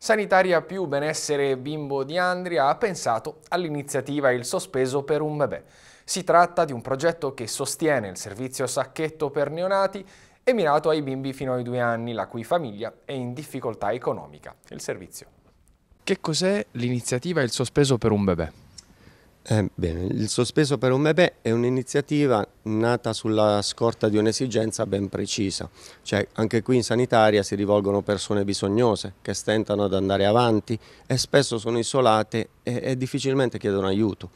Sanitaria più benessere bimbo di Andria ha pensato all'iniziativa Il sospeso per un bebè. Si tratta di un progetto che sostiene il servizio sacchetto per neonati e mirato ai bimbi fino ai due anni, la cui famiglia è in difficoltà economica. Il servizio. Che cos'è l'iniziativa Il sospeso per un bebè? Eh, bene, il sospeso per un bebè è un'iniziativa nata sulla scorta di un'esigenza ben precisa, cioè anche qui in sanitaria si rivolgono persone bisognose che stentano ad andare avanti e spesso sono isolate e, e difficilmente chiedono aiuto.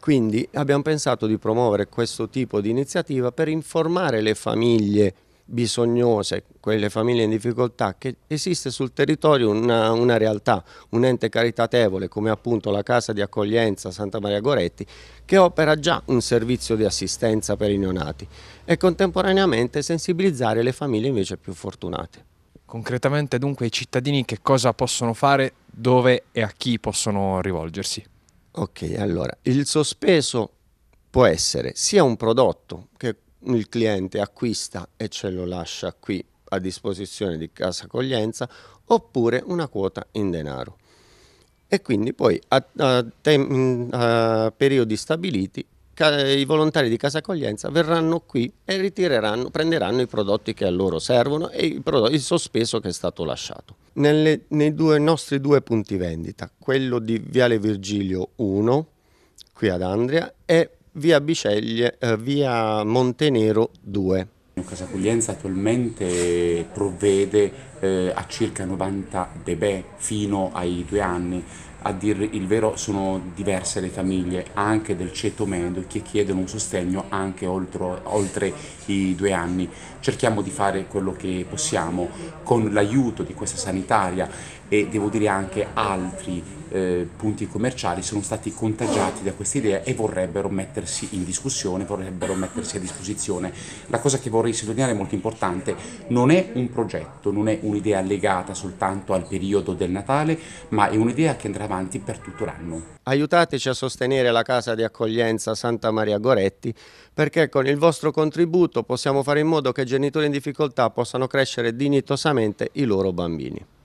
Quindi abbiamo pensato di promuovere questo tipo di iniziativa per informare le famiglie bisognose, quelle famiglie in difficoltà, che esiste sul territorio una, una realtà, un ente caritatevole come appunto la Casa di Accoglienza Santa Maria Goretti, che opera già un servizio di assistenza per i neonati e contemporaneamente sensibilizzare le famiglie invece più fortunate. Concretamente dunque i cittadini che cosa possono fare, dove e a chi possono rivolgersi? Ok, allora, il sospeso può essere sia un prodotto che il cliente acquista e ce lo lascia qui a disposizione di casa accoglienza oppure una quota in denaro. E quindi poi a, a, tem, a periodi stabiliti i volontari di casa accoglienza verranno qui e ritireranno, prenderanno i prodotti che a loro servono e il sospeso che è stato lasciato. Nelle, nei due, nostri due punti vendita, quello di Viale Virgilio 1, qui ad Andria, e via, Biceglie, eh, via Montenero 2. Casa Accoglienza attualmente provvede eh, a circa 90 bebè fino ai due anni. A dire il vero sono diverse le famiglie anche del ceto medio che chiedono un sostegno anche oltre, oltre i due anni. Cerchiamo di fare quello che possiamo con l'aiuto di questa sanitaria e devo dire anche altri eh, punti commerciali sono stati contagiati da questa idea e vorrebbero mettersi in discussione, vorrebbero mettersi a disposizione. La cosa che vorrei sottolineare è molto importante, non è un progetto, non è un un'idea legata soltanto al periodo del Natale, ma è un'idea che andrà avanti per tutto l'anno. Aiutateci a sostenere la casa di accoglienza Santa Maria Goretti perché con il vostro contributo possiamo fare in modo che genitori in difficoltà possano crescere dignitosamente i loro bambini.